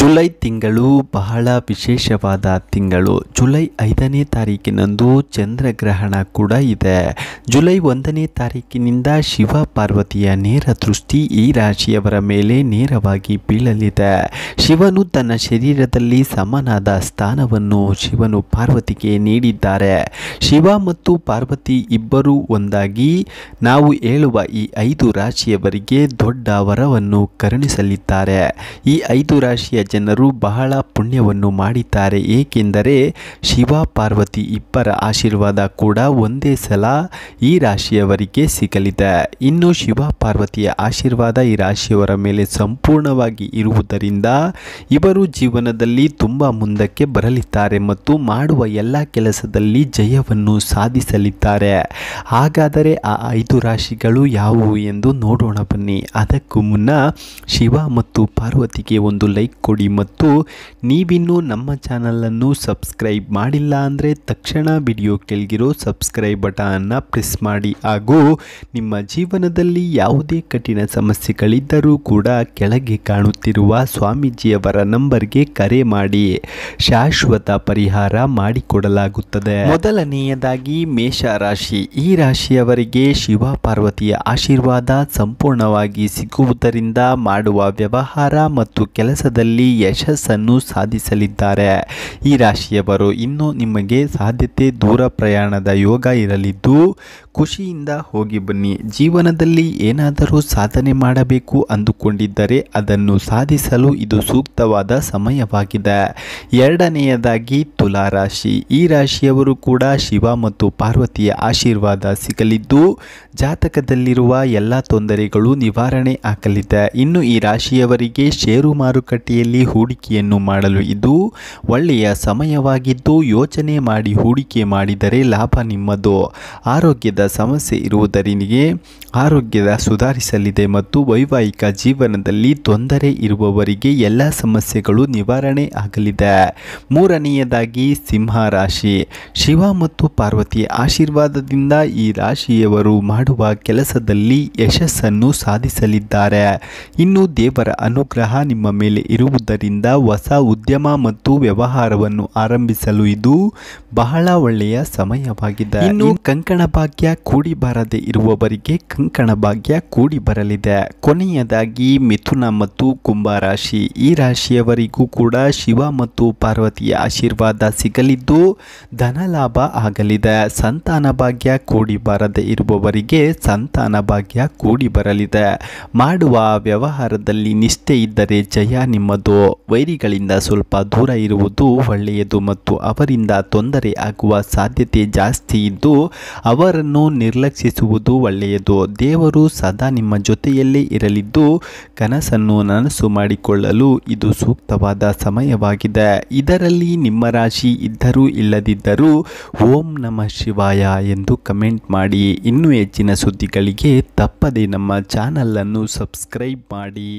July ತಿಂಗಳು ಬಹಳ ವಿಶೇಷವಾದ ತಿಂಗಳು ಜುಲೈ ಐದನೇ ತಾರೀಕಿನಂದು ಚಂದ್ರಗ್ರಹಣ ಕೂಡ ಇದೆ ಜುಲೈ ಒಂದನೇ ತಾರೀಕಿನಿಂದ ಶಿವ ಪಾರ್ವತಿಯ ನೇರ ದೃಷ್ಟಿ ಈ ರಾಶಿಯವರ ಮೇಲೆ ನೇರವಾಗಿ ಬೀಳಲಿದೆ ಶಿವನು ತನ್ನ ಶರೀರದಲ್ಲಿ ಸಮನಾದ ಸ್ಥಾನವನ್ನು ಶಿವನು ಪಾರ್ವತಿಗೆ ನೀಡಿದ್ದಾರೆ ಶಿವ ಮತ್ತು ಪಾರ್ವತಿ ಇಬ್ಬರೂ ಒಂದಾಗಿ ನಾವು ಹೇಳುವ ಈ ಐದು ರಾಶಿಯವರಿಗೆ ದೊಡ್ಡ ವರವನ್ನು ಕರುಣಿಸಲಿದ್ದಾರೆ ಈ ಐದು ರಾಶಿ ಜಾತಿಯ ಜನರು ಬಹಳ ಪುಣ್ಯವನ್ನು ಮಾಡಿದ್ದಾರೆ ಏಕೆಂದರೆ ಶಿವ ಪಾರ್ವತಿ ಇಬ್ಬರ ಆಶೀರ್ವಾದ ಕೂಡ ಒಂದೇ ಸಲ ಈ ರಾಶಿಯವರಿಗೆ ಸಿಗಲಿದೆ ಇನ್ನು ಶಿವ ಪಾರ್ವತಿಯ ಆಶೀರ್ವಾದ ಈ ರಾಶಿಯವರ ಮೇಲೆ ಸಂಪೂರ್ಣವಾಗಿ ಇರುವುದರಿಂದ ಇವರು ಜೀವನದಲ್ಲಿ ತುಂಬ ಮುಂದಕ್ಕೆ ಬರಲಿದ್ದಾರೆ ಮತ್ತು ಮಾಡುವ ಎಲ್ಲ ಕೆಲಸದಲ್ಲಿ ಜಯವನ್ನು ಸಾಧಿಸಲಿದ್ದಾರೆ ಹಾಗಾದರೆ ಆ ಐದು ರಾಶಿಗಳು ಯಾವುವು ಎಂದು ನೋಡೋಣ ಬನ್ನಿ ಅದಕ್ಕೂ ಮುನ್ನ ಶಿವ ಮತ್ತು ಪಾರ್ವತಿಗೆ ಒಂದು ಲೈಕ್ ಕೊಡಿ ಮತ್ತು ನೀವಿನ್ನೂ ನಮ್ಮ ಚಾನಲನ್ನು ಸಬ್ಸ್ಕ್ರೈಬ್ ಮಾಡಿಲ್ಲ ಅಂದರೆ ತಕ್ಷಣ ವಿಡಿಯೋ ಕೆಳಗಿರೋ ಸಬ್ಸ್ಕ್ರೈಬ್ ಬಟನನ್ನು ಪ್ರೆಸ್ ಮಾಡಿ ಹಾಗೂ ನಿಮ್ಮ ಜೀವನದಲ್ಲಿ ಯಾವುದೇ ಕಠಿಣ ಸಮಸ್ಯೆಗಳಿದ್ದರೂ ಕೂಡ ಕೆಳಗೆ ಕಾಣುತ್ತಿರುವ ಸ್ವಾಮೀಜಿಯವರ ನಂಬರ್ಗೆ ಕರೆ ಮಾಡಿ ಶಾಶ್ವತ ಪರಿಹಾರ ಮಾಡಿಕೊಡಲಾಗುತ್ತದೆ ಮೊದಲನೆಯದಾಗಿ ಮೇಷ ರಾಶಿ ಈ ರಾಶಿಯವರಿಗೆ ಶಿವ ಪಾರ್ವತಿಯ ಆಶೀರ್ವಾದ ಸಂಪೂರ್ಣವಾಗಿ ಸಿಗುವುದರಿಂದ ಮಾಡುವ ವ್ಯವಹಾರ ಮತ್ತು ಕೆಲಸದಲ್ಲಿ ಕ್ಷೇತ್ರದಲ್ಲಿ ಯಶಸ್ಸನ್ನು ಸಾಧಿಸಲಿದ್ದಾರೆ ಈ ರಾಶಿಯವರು ಇನ್ನು ನಿಮಗೆ ಸಾಧ್ಯತೆ ದೂರ ಪ್ರಯಾಣದ ಯೋಗ ಇರಲಿದ್ದು ಖುಷಿಯಿಂದ ಹೋಗಿ ಬನ್ನಿ ಜೀವನದಲ್ಲಿ ಏನಾದರೂ ಸಾಧನೆ ಮಾಡಬೇಕು ಅಂದುಕೊಂಡಿದ್ದರೆ ಅದನ್ನು ಸಾಧಿಸಲು ಇದು ಸೂಕ್ತವಾದ ಸಮಯವಾಗಿದೆ ಎರಡನೆಯದಾಗಿ ತುಲಾ ರಾಶಿ ಈ ರಾಶಿಯವರು ಕೂಡ ಶಿವ ಮತ್ತು ಪಾರ್ವತಿಯ ಆಶೀರ್ವಾದ ಸಿಗಲಿದ್ದು ಜಾತಕದಲ್ಲಿರುವ ಎಲ್ಲ ತೊಂದರೆಗಳು ನಿವಾರಣೆ ಆಗಲಿದೆ ಇನ್ನು ಈ ರಾಶಿಯವರಿಗೆ ಷೇರು ಮಾರುಕಟ್ಟೆಯಲ್ಲಿ ಹೂಡಿಕೆಯನ್ನು ಮಾಡಲು ಇದು ಒಳ್ಳೆಯ ಸಮಯವಾಗಿದ್ದು ಯೋಚನೆ ಮಾಡಿ ಹೂಡಿಕೆ ಮಾಡಿದರೆ ಲಾಭ ನಿಮ್ಮದು ಆರೋಗ್ಯದ ಸಮಸ್ಯೆ ಇರುವುದರಿಗೆ ಆರೋಗ್ಯದ ಸುಧಾರಿಸಲಿದೆ ಮತ್ತು ವೈವಾಹಿಕ ಜೀವನದಲ್ಲಿ ತೊಂದರೆ ಇರುವವರಿಗೆ ಎಲ್ಲ ಸಮಸ್ಯೆಗಳು ನಿವಾರಣೆ ಆಗಲಿದೆ ಮೂರನೆಯದಾಗಿ ಸಿಂಹ ರಾಶಿ ಶಿವ ಮತ್ತು ಪಾರ್ವತಿಯ ಆಶೀರ್ವಾದದಿಂದ ಈ ರಾಶಿಯವರು ಮಾಡುವ ಕೆಲಸದಲ್ಲಿ ಯಶಸ್ಸನ್ನು ಸಾಧಿಸಲಿದ್ದಾರೆ ಇನ್ನು ದೇವರ ಅನುಗ್ರಹ ನಿಮ್ಮ ಮೇಲೆ ಇರುವುದರಿಂದ ಹೊಸ ಉದ್ಯಮ ಮತ್ತು ವ್ಯವಹಾರವನ್ನು ಆರಂಭಿಸಲು ಇದು ಬಹಳ ಒಳ್ಳೆಯ ಸಮಯವಾಗಿದೆ ಇನ್ನು ಕಂಕಣ ಭಾಗ್ಯ ಕೂಡಿ ಬಾರದೆ ಇರುವವರಿಗೆ ಕಂಕಣ ಭಾಗ್ಯ ಕೂಡಿ ಬರಲಿದೆ ಕೊನೆಯದಾಗಿ ಮಿಥುನ ಮತ್ತು ಕುಂಭ ರಾಶಿ ಈ ರಾಶಿಯವರಿಗೂ ಕೂಡ ಶಿವ ಮತ್ತು ಪಾರ್ವತಿಯ ಆಶೀರ್ವಾದ ಸಿಗಲಿದ್ದು ಧನಲಾಭ ಆಗಲಿದೆ ಸಂತಾನ ಭಾಗ್ಯ ಕೂಡಿ ಬಾರದೆ ಇರುವವರಿಗೆ ಸಂತಾನ ಭಾಗ್ಯ ಕೂಡಿ ಬರಲಿದೆ ಮಾಡುವ ವ್ಯವಹಾರದಲ್ಲಿ ನಿಷ್ಠೆ ಇದ್ದರೆ ಜಯ ನಿಮ್ಮದು ವೈರಿಗಳಿಂದ ಸ್ವಲ್ಪ ದೂರ ಇರುವುದು ಒಳ್ಳೆಯದು ಮತ್ತು ಅವರಿಂದ ತೊಂದರೆ ಆಗುವ ಸಾಧ್ಯತೆ ಜಾಸ್ತಿ ಇದ್ದು ಅವರನ್ನು ನಿರ್ಲಕ್ಷಿಸುವುದು ಒಳ್ಳೆಯದು ದೇವರು ಸದಾ ನಿಮ್ಮ ಜೊತೆಯಲ್ಲೇ ಇರಲಿದ್ದು ಕನಸನ್ನು ನನಸು ಮಾಡಿಕೊಳ್ಳಲು ಇದು ಸೂಕ್ತವಾದ ಸಮಯವಾಗಿದೆ ಇದರಲ್ಲಿ ನಿಮ್ಮ ರಾಶಿ ಇದ್ದರೂ ಇಲ್ಲದಿದ್ದರೂ ಓಂ ನಮಃ ಶಿವಾಯ ಎಂದು ಕಮೆಂಟ್ ಮಾಡಿ ಇನ್ನೂ ಹೆಚ್ಚಿನ ಸುದ್ದಿಗಳಿಗೆ ತಪ್ಪದೆ ನಮ್ಮ ಚಾನಲನ್ನು ಸಬ್ಸ್ಕ್ರೈಬ್ ಮಾಡಿ